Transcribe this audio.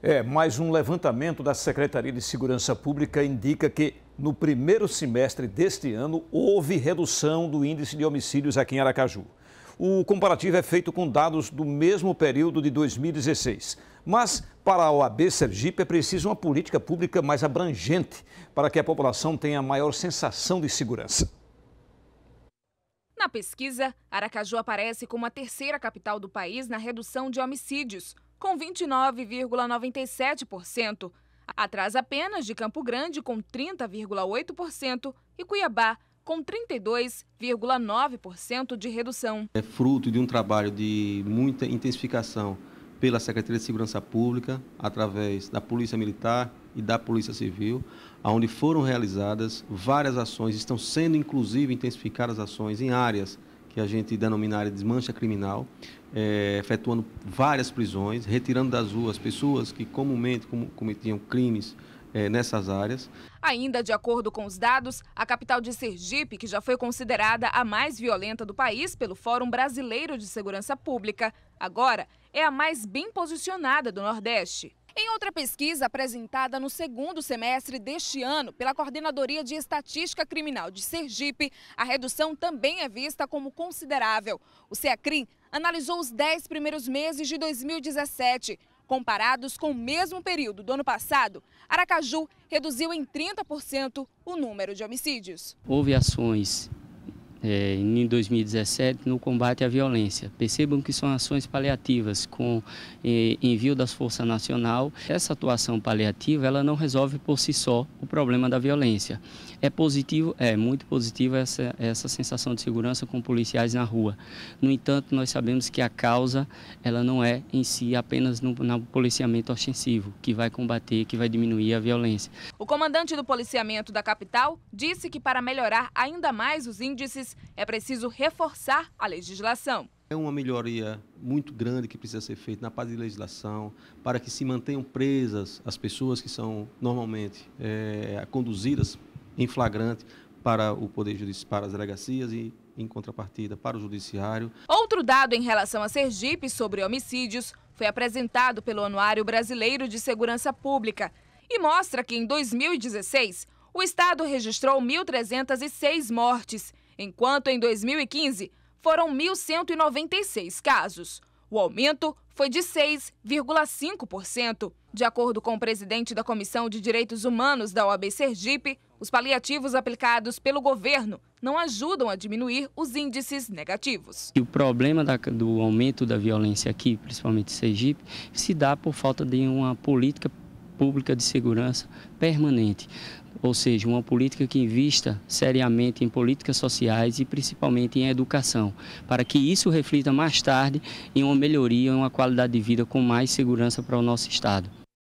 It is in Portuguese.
É, mais um levantamento da Secretaria de Segurança Pública indica que no primeiro semestre deste ano houve redução do índice de homicídios aqui em Aracaju. O comparativo é feito com dados do mesmo período de 2016. Mas para a OAB Sergipe é preciso uma política pública mais abrangente para que a população tenha maior sensação de segurança. Na pesquisa, Aracaju aparece como a terceira capital do país na redução de homicídios, com 29,97%, atrás apenas de Campo Grande, com 30,8%, e Cuiabá, com 32,9% de redução. É fruto de um trabalho de muita intensificação pela Secretaria de Segurança Pública, através da Polícia Militar e da Polícia Civil, onde foram realizadas várias ações, estão sendo inclusive intensificadas ações em áreas que a gente denominar de desmancha criminal, é, efetuando várias prisões, retirando das ruas pessoas que comumente cometiam crimes é, nessas áreas. Ainda de acordo com os dados, a capital de Sergipe, que já foi considerada a mais violenta do país pelo Fórum Brasileiro de Segurança Pública, agora é a mais bem posicionada do Nordeste. Em outra pesquisa apresentada no segundo semestre deste ano pela Coordenadoria de Estatística Criminal de Sergipe, a redução também é vista como considerável. O CEACRIM analisou os 10 primeiros meses de 2017. Comparados com o mesmo período do ano passado, Aracaju reduziu em 30% o número de homicídios. Houve ações é, em 2017 no combate à violência. Percebam que são ações paliativas com é, envio das Forças Nacional. Essa atuação paliativa ela não resolve por si só o problema da violência. É positivo, é muito positiva essa, essa sensação de segurança com policiais na rua. No entanto, nós sabemos que a causa ela não é em si apenas no, no policiamento ostensivo, que vai combater, que vai diminuir a violência. O comandante do policiamento da capital disse que para melhorar ainda mais os índices diz, é preciso reforçar a legislação. É uma melhoria muito grande que precisa ser feita na parte de legislação para que se mantenham presas as pessoas que são normalmente é, conduzidas em flagrante para o Poder Judiciário, para as delegacias e, em contrapartida, para o Judiciário. Outro dado em relação a Sergipe sobre homicídios foi apresentado pelo Anuário Brasileiro de Segurança Pública e mostra que, em 2016, o Estado registrou 1.306 mortes enquanto em 2015 foram 1.196 casos. O aumento foi de 6,5%. De acordo com o presidente da Comissão de Direitos Humanos da OAB Sergipe, os paliativos aplicados pelo governo não ajudam a diminuir os índices negativos. O problema do aumento da violência aqui, principalmente em Sergipe, se dá por falta de uma política pública de segurança permanente ou seja, uma política que invista seriamente em políticas sociais e principalmente em educação, para que isso reflita mais tarde em uma melhoria, em uma qualidade de vida com mais segurança para o nosso Estado.